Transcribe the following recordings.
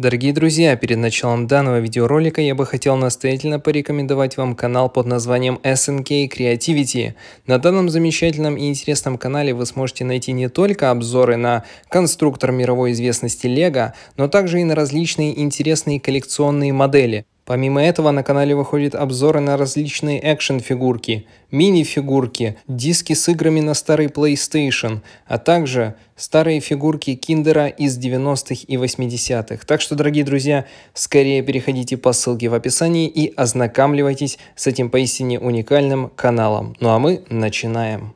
Дорогие друзья, перед началом данного видеоролика я бы хотел настоятельно порекомендовать вам канал под названием SNK Creativity. На данном замечательном и интересном канале вы сможете найти не только обзоры на конструктор мировой известности Lego, но также и на различные интересные коллекционные модели. Помимо этого на канале выходят обзоры на различные экшен-фигурки, мини-фигурки, диски с играми на старый PlayStation, а также старые фигурки киндера из 90-х и 80-х. Так что, дорогие друзья, скорее переходите по ссылке в описании и ознакомьтесь с этим поистине уникальным каналом. Ну а мы начинаем.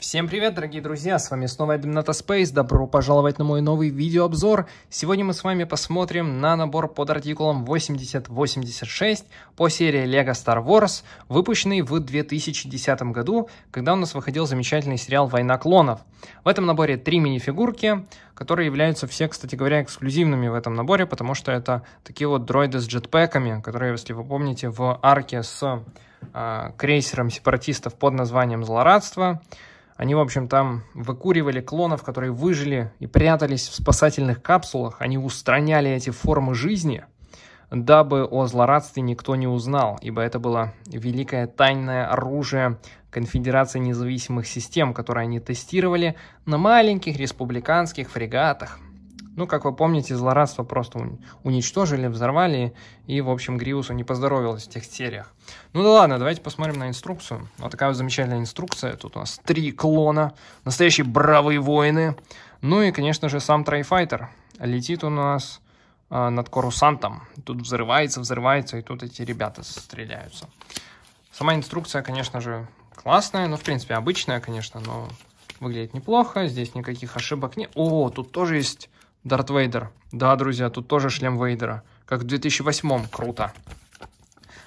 Всем привет, дорогие друзья, с вами снова Эдмината Space, добро пожаловать на мой новый видеообзор. Сегодня мы с вами посмотрим на набор под артикулом 8086 по серии LEGO Star Wars, выпущенный в 2010 году, когда у нас выходил замечательный сериал «Война клонов». В этом наборе три мини-фигурки, которые являются все, кстати говоря, эксклюзивными в этом наборе, потому что это такие вот дроиды с джетпэками, которые, если вы помните, в арке с э, крейсером сепаратистов под названием «Злорадство», они, в общем, там выкуривали клонов, которые выжили и прятались в спасательных капсулах. Они устраняли эти формы жизни, дабы о злорадстве никто не узнал, ибо это было великое тайное оружие Конфедерации независимых систем, которое они тестировали на маленьких республиканских фрегатах – ну, как вы помните, злорадство просто уничтожили, взорвали, и, в общем, Гриусу не поздоровилось в тех сериях. Ну да ладно, давайте посмотрим на инструкцию. Вот такая вот замечательная инструкция. Тут у нас три клона, настоящие бравые воины. Ну и, конечно же, сам Трайфайтер. Летит у нас э, над Корусантом. Тут взрывается, взрывается, и тут эти ребята стреляются. Сама инструкция, конечно же, классная, ну, в принципе, обычная, конечно, но выглядит неплохо. Здесь никаких ошибок нет. О, тут тоже есть Дарт Вейдер. Да, друзья, тут тоже шлем Вейдера. Как в 2008-м. Круто.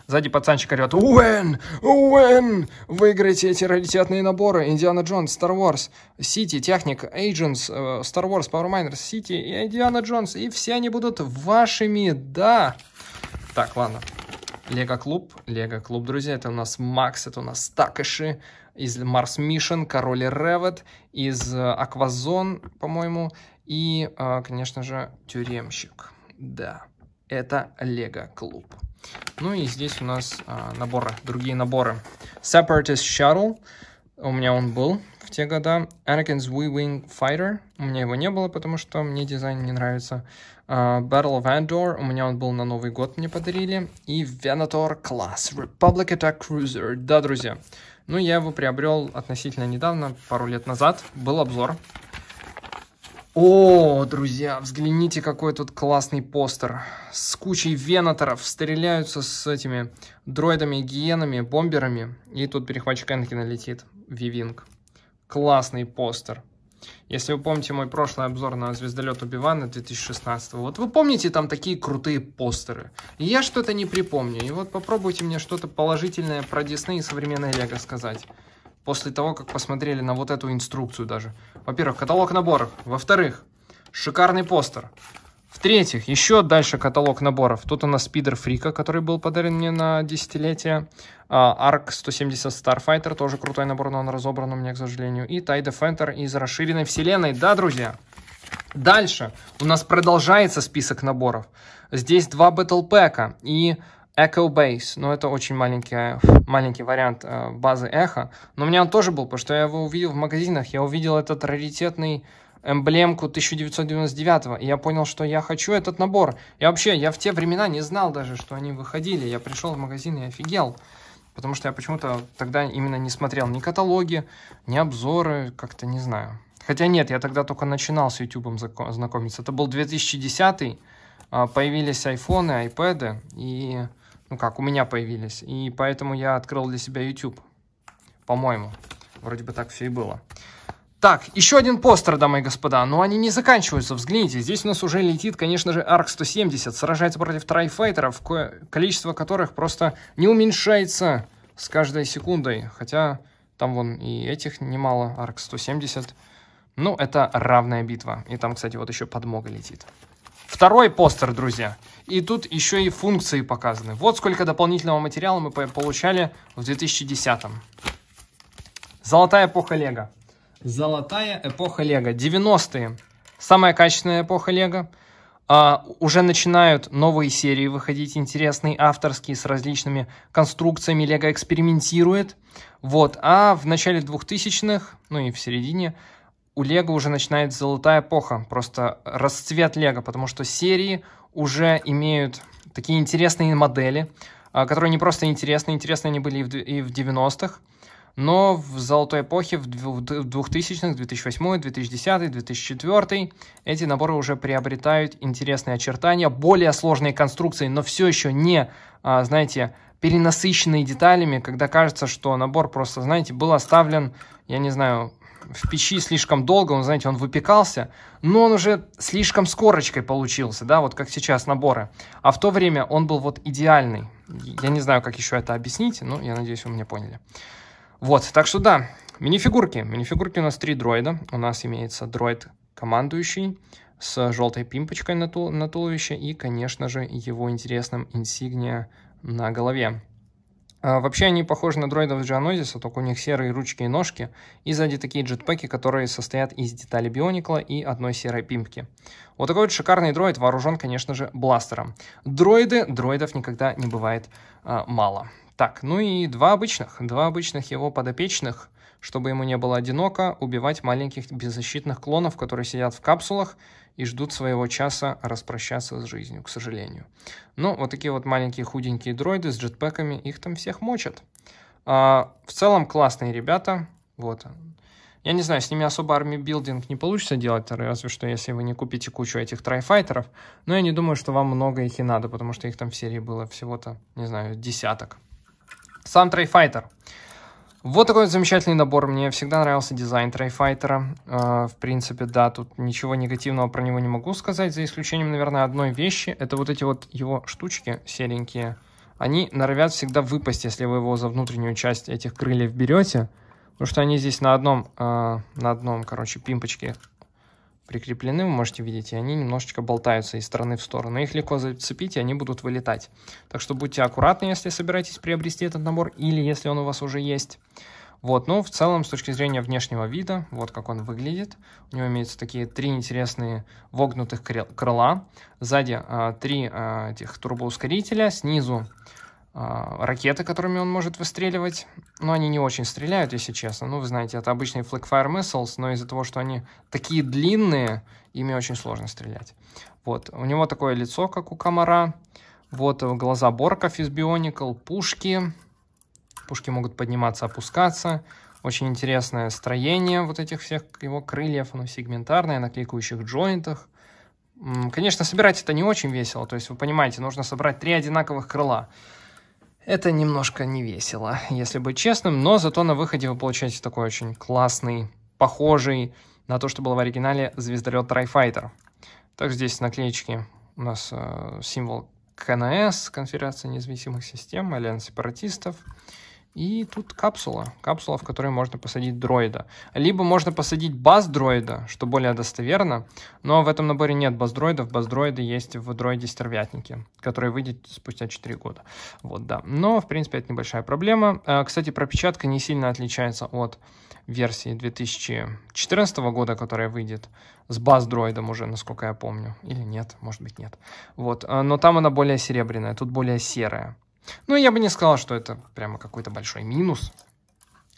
Сзади пацанчик орет «Уэн! Уэн! Выиграйте эти раритетные наборы Индиана Джонс, Star Wars, Сити, Техник, Agents, э, Star Wars, Power Miners, Сити и Индиана Джонс. И все они будут вашими, да!» Так, ладно. Лего Клуб. Лего Клуб, друзья. Это у нас Макс, это у нас Такаши из Марс Мишен, Король Ревет, из э, Аквазон, по-моему, и, а, конечно же, тюремщик. Да, это Лего Клуб. Ну и здесь у нас а, наборы, другие наборы. Separatist Shuttle. У меня он был в те года. Anakin's We wing Fighter. У меня его не было, потому что мне дизайн не нравится. А, Battle of Andor. У меня он был на Новый год, мне подарили. И Venator Class. Republic Attack Cruiser. Да, друзья. Ну, я его приобрел относительно недавно, пару лет назад. Был обзор о, друзья, взгляните, какой тут классный постер. С кучей венаторов стреляются с этими дроидами, гиенами, бомберами. И тут перехватчик Энкина летит. Вивинг. Классный постер. Если вы помните мой прошлый обзор на звездолет Убивана 2016, вот вы помните там такие крутые постеры. я что-то не припомню. И вот попробуйте мне что-то положительное про Дисней и современное Лего сказать. После того, как посмотрели на вот эту инструкцию даже во-первых, каталог наборов, во-вторых, шикарный постер, в-третьих, еще дальше каталог наборов. Тут у нас спидер Фрика, который был подарен мне на десятилетие. А, Арк 170 Starfighter, тоже крутой набор, но он разобран у меня, к сожалению. И Тайда Фентер из расширенной вселенной. Да, друзья? Дальше у нас продолжается список наборов. Здесь два Battle Pack и Echo Base, но это очень маленький, э, маленький вариант э, базы Echo, но у меня он тоже был, потому что я его увидел в магазинах, я увидел этот раритетный эмблемку 1999, и я понял, что я хочу этот набор. Я вообще, я в те времена не знал даже, что они выходили, я пришел в магазин и офигел, потому что я почему-то тогда именно не смотрел ни каталоги, ни обзоры, как-то не знаю. Хотя нет, я тогда только начинал с YouTube знакомиться, это был 2010 а, появились айфоны, айпэды, и ну как, у меня появились. И поэтому я открыл для себя YouTube, по-моему. Вроде бы так все и было. Так, еще один постер, дамы и господа, но они не заканчиваются, взгляните, здесь у нас уже летит, конечно же, Арк 170, сражается против трайфайтеров, количество которых просто не уменьшается с каждой секундой, хотя там вон и этих немало, Арк 170, ну это равная битва, и там, кстати, вот еще подмога летит. Второй постер, друзья. И тут еще и функции показаны. Вот сколько дополнительного материала мы получали в 2010 -м. Золотая эпоха Лего. Золотая эпоха Лего. 90-е. Самая качественная эпоха Лего. А, уже начинают новые серии выходить интересные, авторские, с различными конструкциями. Лего экспериментирует. Вот. А в начале 2000-х, ну и в середине, у Лего уже начинает золотая эпоха, просто расцвет Лего, потому что серии уже имеют такие интересные модели, а, которые не просто интересны, интересны они были и в 90-х, но в золотой эпохе, в 2000-х, 2008, 2010, 2004 эти наборы уже приобретают интересные очертания, более сложные конструкции, но все еще не, а, знаете, перенасыщенные деталями, когда кажется, что набор просто, знаете, был оставлен, я не знаю, в печи слишком долго, он, знаете, он выпекался, но он уже слишком с корочкой получился, да, вот как сейчас наборы. А в то время он был вот идеальный. Я не знаю, как еще это объяснить, но я надеюсь, вы меня поняли. Вот, так что да, минифигурки. Минифигурки у нас три дроида. У нас имеется дроид командующий с желтой пимпочкой на, ту, на туловище и, конечно же, его интересным инсигния на голове. А, вообще они похожи на дроидов Geonosis, а только у них серые ручки и ножки, и сзади такие джетпеки, которые состоят из деталей бионикла и одной серой пимпки. Вот такой вот шикарный дроид вооружен, конечно же, бластером. Дроиды, дроидов никогда не бывает а, мало. Так, ну и два обычных, два обычных его подопечных, чтобы ему не было одиноко, убивать маленьких беззащитных клонов, которые сидят в капсулах, и ждут своего часа распрощаться с жизнью, к сожалению. Но ну, вот такие вот маленькие худенькие дроиды с джетпеками их там всех мочат. А, в целом классные ребята, вот. Я не знаю, с ними особо армибилдинг не получится делать, а разве что если вы не купите кучу этих трайфайтеров, но я не думаю, что вам много их и надо, потому что их там в серии было всего-то, не знаю, десяток. Сам трайфайтер. Вот такой вот замечательный набор. Мне всегда нравился дизайн Трайфайтера. Э, в принципе, да, тут ничего негативного про него не могу сказать, за исключением, наверное, одной вещи. Это вот эти вот его штучки серенькие. Они норовят всегда выпасть, если вы его за внутреннюю часть этих крыльев берете. Потому что они здесь на одном, э, на одном, короче, пимпочке прикреплены, вы можете видеть, и они немножечко болтаются из стороны в сторону. Их легко зацепить, и они будут вылетать. Так что будьте аккуратны, если собираетесь приобрести этот набор, или если он у вас уже есть. Вот, ну, в целом, с точки зрения внешнего вида, вот как он выглядит. У него имеются такие три интересные вогнутых крыла. Сзади э, три э, этих турбоускорителя, снизу а, ракеты, которыми он может выстреливать. Но они не очень стреляют, если честно. Ну, вы знаете, это обычные Flagfire Missiles, но из-за того, что они такие длинные, ими очень сложно стрелять. Вот, у него такое лицо, как у комара. Вот глаза Борков из Bionicle, пушки. Пушки могут подниматься, опускаться. Очень интересное строение вот этих всех его крыльев. Оно сегментарное, на кликающих джойнтах. Конечно, собирать это не очень весело. То есть, вы понимаете, нужно собрать три одинаковых крыла. Это немножко не весело, если быть честным, но зато на выходе вы получаете такой очень классный, похожий на то, что было в оригинале, звездолет Трайфайтер. Так здесь наклеечки у нас э, символ КНС, Конфедерация независимых систем, Альянс сепаратистов. И тут капсула, капсула, в которой можно посадить дроида. Либо можно посадить баз-дроида, что более достоверно, но в этом наборе нет баз-дроидов, баз-дроиды есть в дроиде стервятники, который выйдет спустя 4 года. Вот, да. Но, в принципе, это небольшая проблема. А, кстати, пропечатка не сильно отличается от версии 2014 года, которая выйдет с баз-дроидом уже, насколько я помню. Или нет, может быть, нет. Вот, а, но там она более серебряная, тут более серая. Ну, я бы не сказал, что это прямо какой-то большой минус.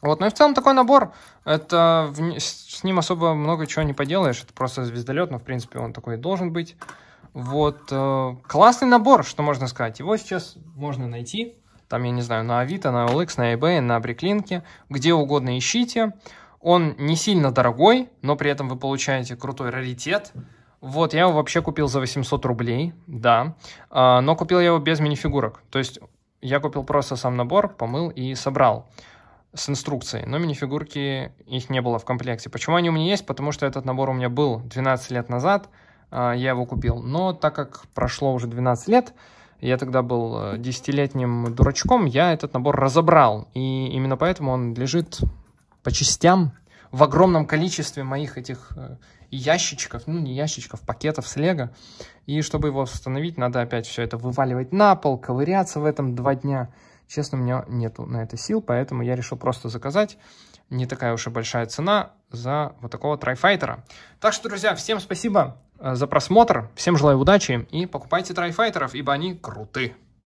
Вот, но и в целом такой набор, это в, с ним особо много чего не поделаешь, это просто звездолет, но в принципе он такой и должен быть. Вот, э, классный набор, что можно сказать, его сейчас можно найти, там, я не знаю, на Авито, на OLX, на eBay, на Бриклинке, где угодно ищите. Он не сильно дорогой, но при этом вы получаете крутой раритет. Вот, я его вообще купил за 800 рублей, да, а, но купил я его без минифигурок. То есть я купил просто сам набор, помыл и собрал с инструкцией, но мини-фигурки их не было в комплекте. Почему они у меня есть? Потому что этот набор у меня был 12 лет назад, а, я его купил. Но так как прошло уже 12 лет, я тогда был э, десятилетним дурачком, я этот набор разобрал. И именно поэтому он лежит по частям в огромном количестве моих этих э, ящичков, ну не ящичков, пакетов с лего. И чтобы его восстановить, надо опять все это вываливать на пол, ковыряться в этом два дня. Честно, у меня нету на это сил, поэтому я решил просто заказать. Не такая уж и большая цена за вот такого трайфайтера. Так что, друзья, всем спасибо э, за просмотр. Всем желаю удачи и покупайте трайфайтеров, ибо они крутые.